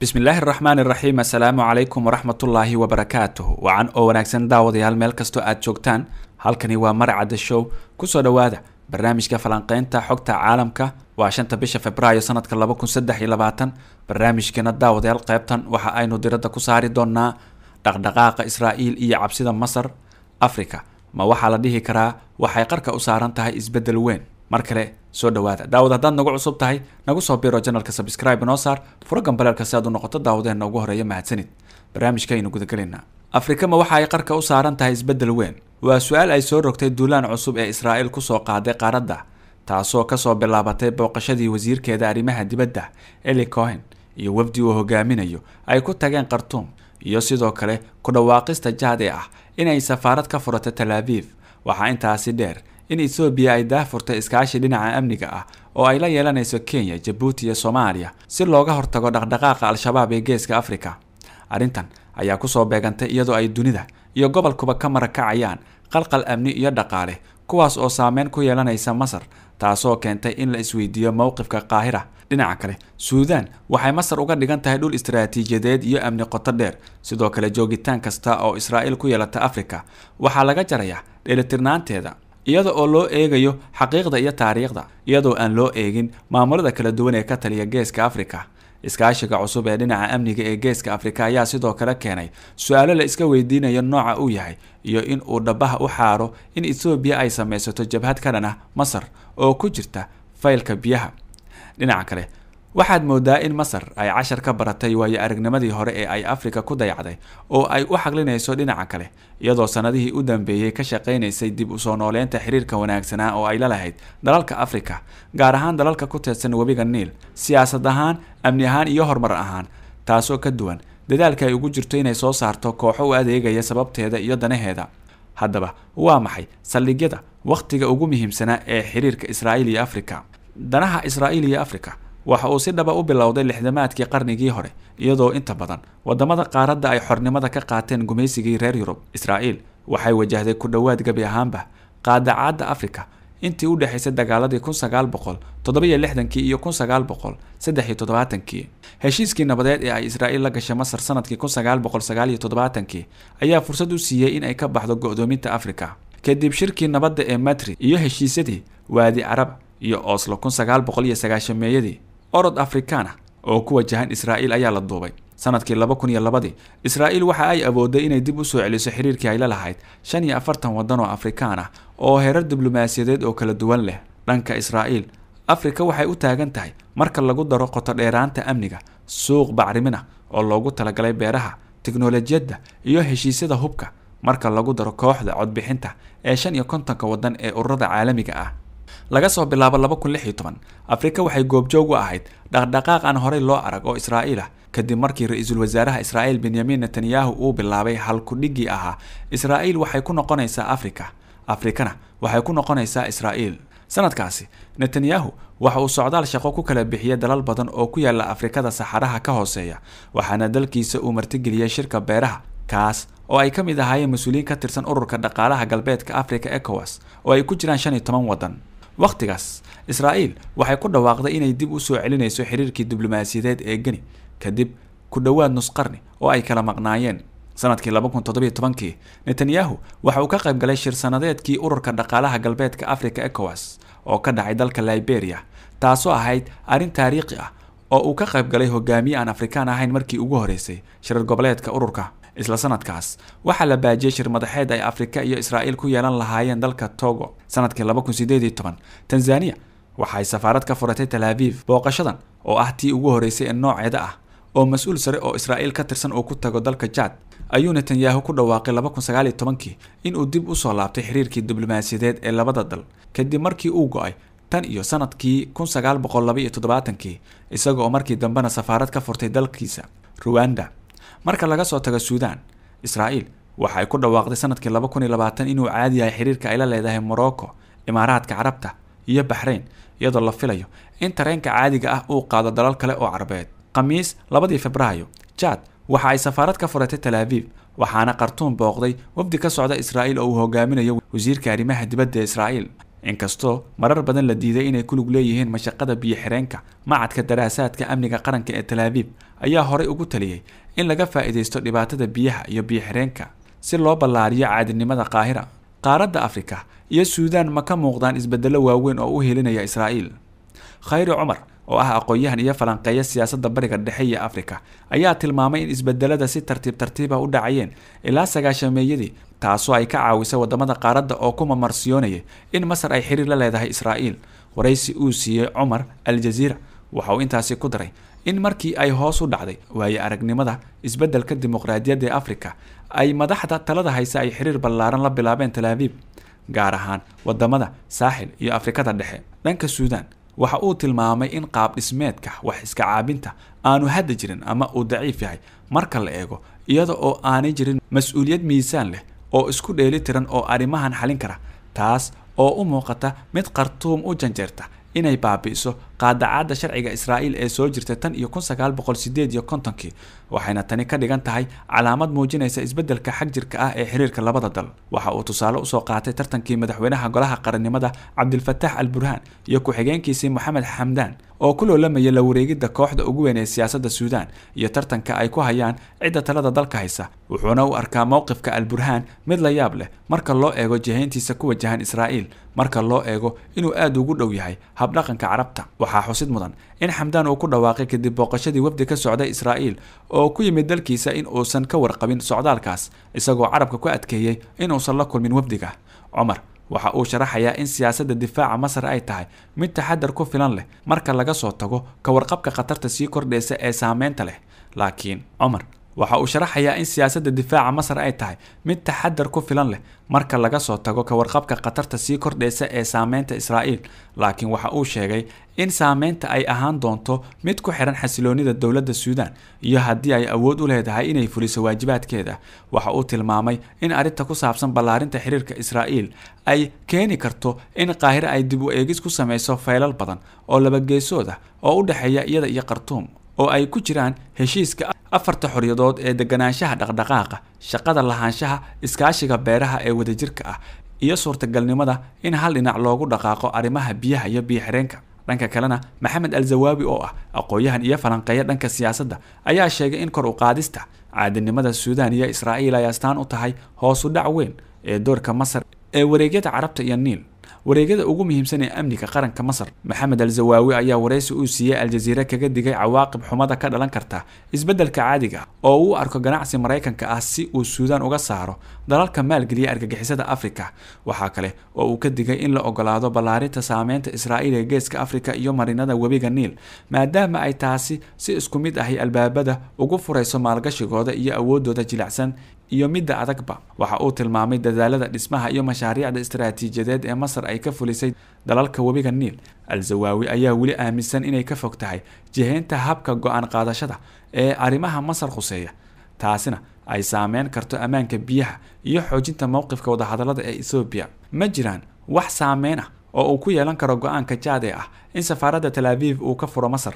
bismillaahi raxmaan iraxiim assalaamu calaykum waraxmatullaahi wabarakaatuh wacan oo wanaagsan daawadayaal meel kastoo aad joogtaan halkani waa marcadda show kusoo dhowaada barnaamijka falanqeynta xogta caalamka waa shanta bisha februaayo sanadka laba kun saddex iyo labaatan barnaamijkeena daawadayaal qeybtan waxa aynu diradda ku saari doonaa dhaqdhaqaaqa israa'iil iyo cabsida masar afrika ma waxaa la dhihi karaa waxay qarka u saaran tahay isbeddel weyn mar kale soo dhawaada daawad haddaad nagu cusub tahay nagu soo biro janalka sabscribe noo saar furo gambaleerka si aad u noqoto daawadeenna eh, ugu horeeya mahadsanid barnaamijkaaynu gudagelaynaa afrika ma waxa ay qarka u saaran tahay isbeddel weyn waa su-aal ay soo rogtay duulaan cusub ee israa'iil kusoo qaaday qaaradda taasoo kasoo bilaabatay booqashadii wasiirkeeda arrimaha dibadda eli cohen iyo wafdi uu hogaaminayo ay ku tageen khartuum iyo sidoo kale ku dhawaaqista jahdi ah inay safaarad ka furato tal abiif waxaa intaasi dheer in ethoobiya ay daahfurtay iskaashi dhinaca amniga ah oo ay la yeelanayso kenya jabuuti iyo soomaaliya si looga hortago dhaqdhaqaaqa al-shabaab ee geeska afrika arrintan ayaa ku soo beegantay iyadoo ay dunida iyo gobolkuba ka marakacayaan qalqal amni iyo dhaqaale kuwaas oo saameyn ku yeelanaysa masar taasoo keentay in la isweydiiyo mowqifka qaahira dhinaca kale suudaan waxay masar uga dhigan tahay dhul istaraatiijiyadeed iyo amni qoto dheer sidoo kale joogitaan kasta oo israa'iil ku yeelata afrika waxaa laga jarayaa dheelitirnaanteeda iyada oo loo eegayo xaqiiqda iyo taariikhda iyadoo aan loo eegin maamulada kala duwan ee ka taliya geeska afrika iskaashiga cusub ee dhinaca amniga ee geeska afrika ayaa sidoo kale keenay su-aalo la iska weydiinayo nooca uu yahay iyo in uu dhabbaha u xaaro in etoobiya ay samaysato jabhad ka masar oo ku jirta faylka biyaha dhinaca kale waxaad mooddaa in masar ay cashar ka baratay waayo aragnimadii hore ee ay afrika ku dayacday oo ay u xaglinayso dhinaca kale iyadoo sanadihii u dambeeyey ka shaqaynaysay dib u soo nooleynta xiriirka wanaagsanaa ah oo ay la lahayd dalalka afrika gaar ahaan dalalka ku teedsan webiga niil siyaasad ahaan amni ahaan iyo horumar ahaan taasoo ka duwan dadaalka ay ugu jirto inay soo saarto kooxo u adeegaya sababteeda iyo danaheeda haddaba waa maxay saldhigyada wakhtiga ugu muhiimsanaa ee xiriirka israa'iil iyo afrika danaha israa'iil iyo afrika waxa uu si dhaba u bilowday lixdamaadkii qarnigii hore iyadoo inta badan wadamada qaaradda ay xornimada ka qaateen gumaysigii reer yurub israa'iil waxay wajahday ku dhowaad gebi ahaanba qaadacaadda afrika intii u dhexaysay dagaaladii kun sagaal boqol toddobiyo lixdankii iyo kun sagaal boqol saddex toddobaatankii heshiiskii nabadeed ee ay israa'iil la gashay masar sanadkii kun sagaal boqol sagaal toddobaatankii ayaa fursad u siiyey in ay ka baxdo go'doominta afrika kadib shirkii nabadda ee matri iyo heshiisyadii waadi carab iyo oslo kun sagaal boqol iyo sagaashameeyadii orod afrikaana oo ku wajahan israa'iil ayaa la duubay sanadkii laba kun iyo labadii israa'iil waxa ay awooday inay dib u soo celiso xiriirkii ay la lahayd shan iyo afartan waddan oo afrikaan ah oo heerar diblomaasiyadeed oo kala duwan leh dhanka israa'iil afrika waxay u taagan tahay marka lagu daro qotodheeraanta amniga suuq bacrimina oo loogu talagalay beeraha tiknolojiyadda iyo heshiisyada hubka marka lagu daro kooxda codbixinta ee shan iyo kontonka waddan ee ururada caalamiga ah laga soo bilaabo laba kun lix iyo toban afrika waxay goobjoog u ahayd dhaqdhaqaaq aan horay loo arag oo israa'iil ah kadib markii ra-iisul wasaaraha israa'iil benyamin netanyahu uu bilaabay halkudhiggii ahaa israa'iil waxay ku noqonaysaa afrika afrikana waxay ku noqonaysaa israa'iil sanadkaasi netanyahu waxa uu socdaal shaqo ku kala bixiyay dalal badan oo ku yaala afrikada saxaraha ka hooseeya waxaana dalkiisa uu martigeliyey shirka beeraha kaas oo ay ka mid ahaayeen mas-uuliyiin ka tirsan ururka dhaqaalaha galbeedka afrika ecowas oo ay ku jiraan shan iyo toban waddan wakhtigaas israa'iil waxay ku dhawaaqday inay dib u soo celinayso xiriirkii diblomaasiyadeed ee geni kadib ku dhowaad nusqarni oo ay kala maqnaayeen sanadkii laba kun toddobiyo tobankii netanyahu waxa uu ka qayb galay shir sanadeedkii ururka dhaqaalaha galbeedka afrika ecowas oo ka dhacay dalka liberia taasoo ahayd arrin taariikhi ah oo uu ka qayb galay hogaamiye aan afrikaan ahayn markii ugu horeysay shirar goboleedka ururka isla sanadkaas waxaa la baajiyey shir madaxeed ay afrika iyo israa'iil ku yeelan lahaayeen dalka togo sanadkii tanzania waxaay safaarad ka furatay tal aviv booqashadan oo ah tii ugu horeysay ee nooceeda ah oo mas-uul sare oo israa'iil ka tirsan uu ku tago dalka jaad ayuu netanyahu ku dhawaaqay kii inuu dib usoo laabtay xiriirkii diblomaasiyadeed ee labada dal kadib markii uu go-ay tan iyo sanadkii kii isagaoo markii dambena safaarad ka furtay dalkiisa ruwanda marka laga soo tago suudan israa'iil waxa ay ku dhawaaqday sanadkii laba kun iyo labaatan inuu caadi yahay xiriirka ay la leedahay morocco imaaraadka carabta iyo baxrayn iyadoo la filayo in tareenka caadiga ah uu qaado dalal kale oo carbeed khamiis labadii febraayo jaad waxa ay safaarad ka furatay tal aviv waxaana khartuun booqday wafdi ka socda israa'iil oo uu hogaaminayo wasiirka arrimaha dibadda israa'iil inkastoo marar badan la diiday inay ku lug leeyihiin mashaqada biyo xireenka macadka daraasaadka amniga qaranka ee tal aviv ayaa horay ugu taliyey in laga faa'iidaysto dhibaatada biyaha iyo biyo-xireenka si loo ballaariyo caadinimada qaahira qaaradda afrika iyo suudaan ma ka muuqdaan isbeddello waaweyn oo u helinaya israa'iil khayri cumar oo ah aqoon-yahan iyo falanqeeya siyaasadda bariga dhexe iyo afrika ayaa tilmaamay in isbedellada si tartiib tartiiba ah u dhacayeen ilaa sagaashameeyadii taasoo ay ka caawisay waddamada qaaradda oo ku mamarsiyoonaya in masar ay xiriir la leedahay israa'iil waraysi uu siiyey cumar al jaziira waxa uu intaasi ku daray in markii ay hoos u dhacday waaye aragnimada isbeddelka dimuqraadiyadda ee afrika ay madaxda talada haysa ay xiriir ballaaran la bilaabeen talaabiib gaar ahaan waddamada saaxil iyo afrikada dhexe dhanka suudaan waxa uu tilmaamay in qaab dhismeedka wax iska caabinta aanu hadda jirin ama uu daciif yahay marka la eego iyada oo aanay jirin mas-uuliyad miisaan leh oo isku dheeli tiran oo arrimahan xalin kara taas oo u muuqata mid khartuum u janjeerta inay baabi'iso qaadacaadda sharciga israa'iil ee soo jirtay tan iyo kun sagaal boqol sideed iyo kontonkii waxayna tani ka dhigan tahay calaamad muujinaysa isbeddelka jirka ah ee xiriirka labada dal waxa uu tusaale usoo qaatay tartankii madaxweynaha golaha qarannimada cabdilfatax al burhaan iyo ku-xigeenkiisii moxamed xamdaan oo ku loolamaya la wareegidda kooxda ugu weyn ee siyaasadda suudaan iyo tartanka ay ku hayaan cidda talada dalka haysa wuxuuna u arkaa mowqifka burhaan mid la yaab leh marka loo eego jihayntiisa ku wajahan israa'iil marka loo eego inuu aad ugu dhow yahay habdhaqanka carabta waxaa xusid mudan in xamdaan uu ku dhawaaqay kadib booqashadii wafdi ka socday israa'iil oo ku yimid dalkiisa in uusan ka warqabin socdaalkaas isagoo carabka ku adkeeyey inuusan la kulmin wafdiga cumar waxa uu sharaxayaa in siyaasadda difaaca masar ay tahay mid taxadar ku filan leh marka laga soo tago ka warqabka khatarta sii kordhaysa ee saameynta leh laakiin cumar waxa uu sharaxayaa in siyaasadda difaaca masar ay tahay mid taxadar ku filan leh marka laga soo tago kawarqabka khatarta sii kordhaysa ee saameynta israa'iil laakiin waxa uu sheegay in saameynta ay ahaan doonto mid ku xihan xasiloonida dowladda suudaan iyo haddii ay awood u leedahay inay fuliso waajibaadkeeda waxa uu tilmaamay in arrinta ku saabsan ballaarinta xiriirka israa'iil ay keeni karto in qaahiro ay dib u eegis ku samayso faylal badan oo labageesood ah oo u dhexeeya iyada iyo khartuum oo ay ku jiraan heshiiska afarta xoryadood ee deganaanshaha dhaqdhaqaaqa shaqada lahaanshaha iskaashiga beeraha ee wadajirka ah iyo suurtagalnimada in hal dhinac loogu dhaqaaqo arrimaha biyaha iyo biyo-xireenka dhanka kalena maxamed al-zawaabi oo ah aqoonyahan iyo falanqeeya dhanka siyaasadda ayaa sheegay in kor u qaadista caadinimada suudaan iyo israa'iil ay astaan u tahay hoos dhac weyn ee doorka masar ee wareegyada carabta iyo niil wareegyada ugu muhiimsan ee amniga qaranka masar maxamed al zawaawi ayaa waraysi uu siiyey aljaziire kaga digay cawaaqib xumada ka dhalan karta isbeddelka caadiga oo uu arko ganacsi maraykanka ah si uu suudaan uga saaro dalalka maalgeliya argagixisada afrika waxaa kale oo uu ka digay in la ogolaado ballaarinta saameynta israa'iil ee geeska afrika iyo marinada webiga niil maadaama ay taasi si isku mid ahi albaabada ugu furayso maalgashigooda iyo awooddooda jilicsan iyo midda adagba waxa uu tilmaamay dadaalada dhismaha iyo mashaariicda istaraatiijiyadeed ee masar ay ka fulisay dalalka webiga niil al-zawaawi ayaa weli aaminsan inay ka fog tahay jihaynta habka go-aan qaadashada ee arrimaha masar khuseeya taasina ay saameyn karto ammaanka biyaha iyo xoojinta mowqifka wadahadallada ee etoobiya ma jiraan wax saameyn ah oo uu ku yeelan karo go-aanka jaade ah in safaaradda talaabib uu ka furo masar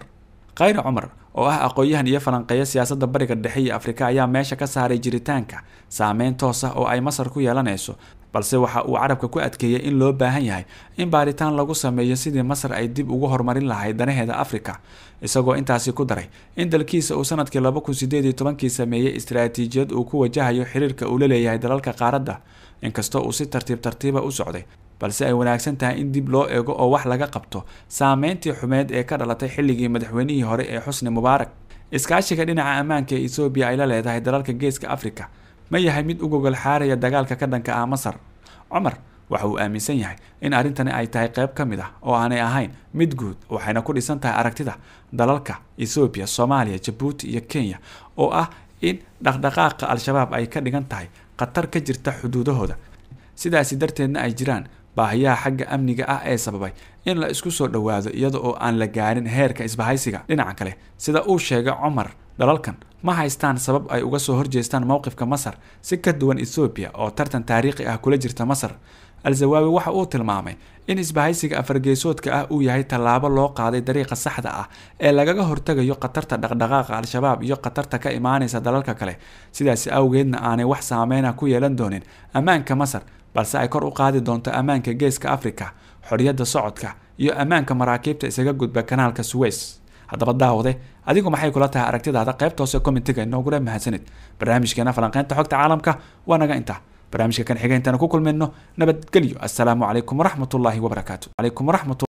khayre cumar oo ah aqoon-yahan iyo falanqeeya siyaasadda bariga dhexe iyo afrika ayaa meesha ka saaray jiritaanka saameyn toos ah oo ay masar ku yeelanayso balse waxa uu carabka ku adkeeyey in loo baahan yahay in baaritaan lagu sameeyo sidii masar ay dib ugu horumarin lahayd danaheeda afrika isagoo intaasi ku daray in dalkiisa uu sanadkii laba kun sideed iyo tobankii sameeyey istaraatiijiyad uu ku wajahayo xiriirka uu la leeyahay dalalka qaaradda inkastoo uu si tartiib tartiiba ah u socday balse ay wanaagsan tahay in dib loo eego oo wax laga qabto saameyntii xumeed ee ka dhalatay xilligii madaxweynihii hore ee xusni mubaarak iskaashiga dhinaca ammaanka ee ethoobiya ay la leedahay dalalka geeska afrika ma yahay mid u gogol xaaraya dagaalka ka dhanka ah masar cumar waxa uu aaminsan yahay in arrintani ay tahay qayb ka mid ah oo aanay ahayn mid guud waxayna ku dhisan tahay aragtida dalalka ethoobiya soomaaliya jabuuti iyo kenya oo ah in dhaqdhaqaaqa al-shabaab ay ka dhigan tahay khatar ka jirta xuduudahooda sidaasi darteedna ay jiraan baahiyaha xagga amniga ah ee sababay in la isku soo dhowaado iyada oo aan la gaarin heerka isbahaysiga dhinaca kale sida uu sheegay cumar dalalkan ma haystaan sabab ay uga soo horjeestaan mowqifka masar si ka duwan ethoobiya oo tartan taariikhi ah kula jirta masar al-zawaawi waxa uu tilmaamay in isbahaysiga afargeysoodka ah uu yahay tallaabo loo qaaday dariiqa saxda ah ee lagaga hortagayo khatarta dhaqdhaqaaqa al-shabaab iyo khatarta ka imaanaysa dalalka kale sidaasi awgeedna aanay wax saameyna ku yeelan doonin ammaanka masar balse ay kor u qaadi doonto ammaanka geeska afrika xorriyadda socodka iyo ammaanka maraakiibta isaga gudba kanaalka suwes haddaba daawade adigu maxay kula tahay aragtidaada qaybtoose hoose commentiga inoogule mahadsanid barnaamijkeena falanqeynta xogta caalamka waa naga intaa barnaamijka kan xiga intaanu ku kulmayno nabadgelyo assalaamu calaykum waraxmatullaahi wabarakaatu calaykum waraxmatu